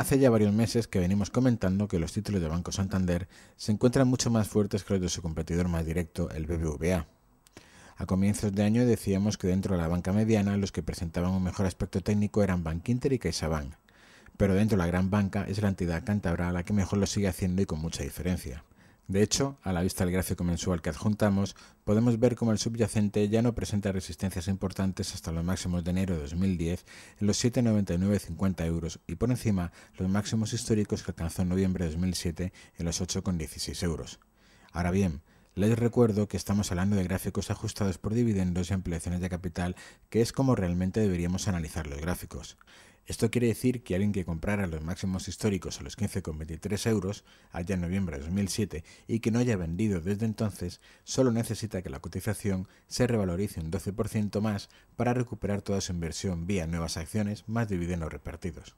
Hace ya varios meses que venimos comentando que los títulos de Banco Santander se encuentran mucho más fuertes que los de su competidor más directo, el BBVA. A comienzos de año decíamos que dentro de la banca mediana los que presentaban un mejor aspecto técnico eran Bankinter y CaixaBank, pero dentro de la gran banca es la entidad cántabra la que mejor lo sigue haciendo y con mucha diferencia. De hecho, a la vista del gráfico mensual que adjuntamos, podemos ver cómo el subyacente ya no presenta resistencias importantes hasta los máximos de enero de 2010 en los 7,99,50 euros y por encima los máximos históricos que alcanzó en noviembre de 2007 en los 8,16 euros. Ahora bien, les recuerdo que estamos hablando de gráficos ajustados por dividendos y ampliaciones de capital, que es como realmente deberíamos analizar los gráficos. Esto quiere decir que alguien que comprara los máximos históricos a los 15,23 euros allá en noviembre de 2007 y que no haya vendido desde entonces, solo necesita que la cotización se revalorice un 12% más para recuperar toda su inversión vía nuevas acciones más dividendos repartidos.